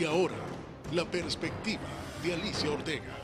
Y ahora, la perspectiva de Alicia Ortega.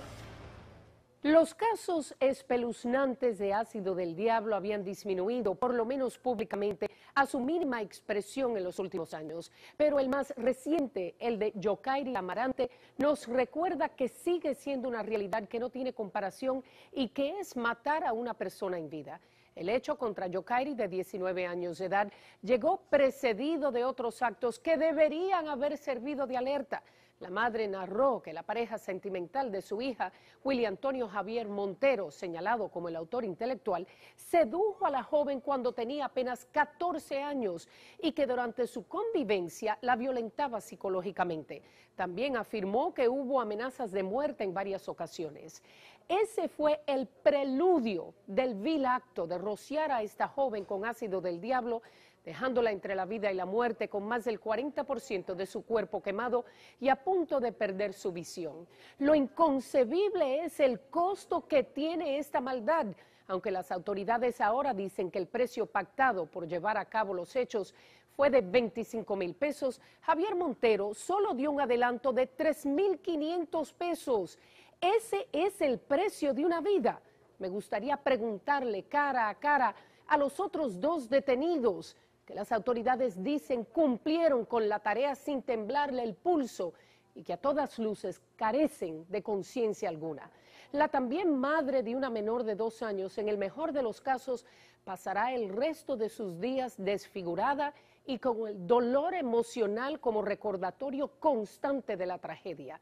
Los casos espeluznantes de ácido del diablo habían disminuido, por lo menos públicamente, a su mínima expresión en los últimos años. Pero el más reciente, el de Yokairi Lamarante, nos recuerda que sigue siendo una realidad que no tiene comparación y que es matar a una persona en vida. El hecho contra Yokairi, de 19 años de edad, llegó precedido de otros actos que deberían haber servido de alerta la madre narró que la pareja sentimental de su hija, William Antonio Javier Montero, señalado como el autor intelectual, sedujo a la joven cuando tenía apenas 14 años y que durante su convivencia la violentaba psicológicamente. También afirmó que hubo amenazas de muerte en varias ocasiones. Ese fue el preludio del vil acto de rociar a esta joven con ácido del diablo dejándola entre la vida y la muerte con más del 40% de su cuerpo quemado y a punto de perder su visión. Lo inconcebible es el costo que tiene esta maldad, aunque las autoridades ahora dicen que el precio pactado por llevar a cabo los hechos fue de 25 mil pesos, Javier Montero solo dio un adelanto de 3.500 pesos. Ese es el precio de una vida. Me gustaría preguntarle cara a cara a los otros dos detenidos que las autoridades dicen cumplieron con la tarea sin temblarle el pulso y que a todas luces carecen de conciencia alguna. La también madre de una menor de dos años, en el mejor de los casos, pasará el resto de sus días desfigurada y con el dolor emocional como recordatorio constante de la tragedia.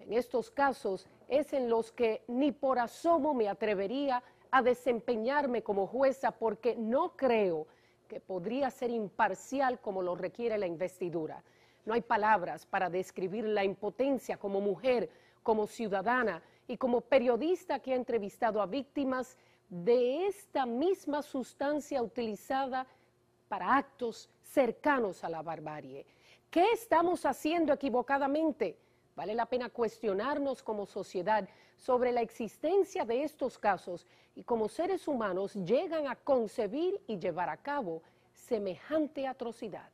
En estos casos es en los que ni por asomo me atrevería a desempeñarme como jueza porque no creo que podría ser imparcial como lo requiere la investidura. No hay palabras para describir la impotencia como mujer, como ciudadana y como periodista que ha entrevistado a víctimas de esta misma sustancia utilizada para actos cercanos a la barbarie. ¿Qué estamos haciendo equivocadamente? Vale la pena cuestionarnos como sociedad sobre la existencia de estos casos y cómo seres humanos llegan a concebir y llevar a cabo semejante atrocidad.